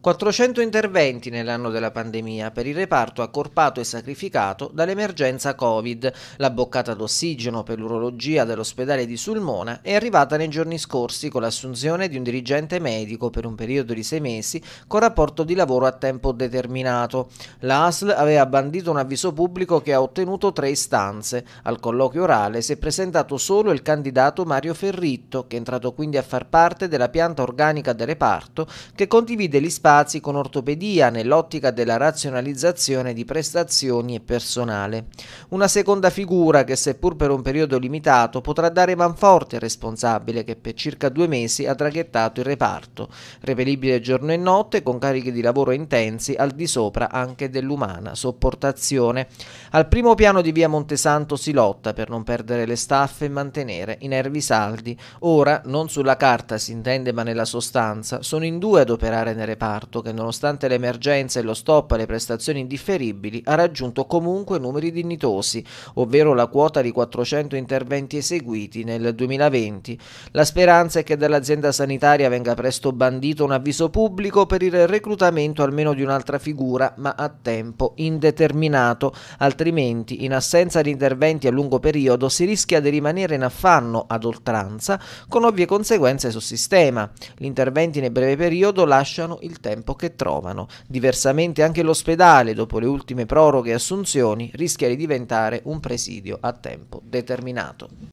400 interventi nell'anno della pandemia per il reparto accorpato e sacrificato dall'emergenza Covid. La boccata d'ossigeno per l'urologia dell'ospedale di Sulmona è arrivata nei giorni scorsi con l'assunzione di un dirigente medico per un periodo di sei mesi con rapporto di lavoro a tempo determinato. L'ASL aveva bandito un avviso pubblico che ha ottenuto tre istanze. Al colloquio orale si è presentato solo il candidato Mario Ferritto, che è entrato quindi a far parte della pianta organica del reparto che condivide gli spazi Stazzi con ortopedia nell'ottica della razionalizzazione di prestazioni e personale. Una seconda figura che seppur per un periodo limitato potrà dare manforte al responsabile che per circa due mesi ha traghettato il reparto, repelibile giorno e notte con carichi di lavoro intensi al di sopra anche dell'umana sopportazione. Al primo piano di via Montesanto si lotta per non perdere le staffe e mantenere i nervi saldi. Ora, non sulla carta si intende ma nella sostanza, sono in due ad operare nei reparti comparto che nonostante l'emergenza e lo stop alle prestazioni indifferibili ha raggiunto comunque numeri dignitosi, ovvero la quota di 400 interventi eseguiti nel 2020. La speranza è che dall'azienda sanitaria venga presto bandito un avviso pubblico per il reclutamento almeno di un'altra figura, ma a tempo indeterminato, altrimenti in assenza di interventi a lungo periodo si rischia di rimanere in affanno ad oltranza con ovvie conseguenze sul sistema. Gli interventi nel breve periodo lasciano il tempo tempo che trovano. Diversamente anche l'ospedale, dopo le ultime proroghe e assunzioni, rischia di diventare un presidio a tempo determinato.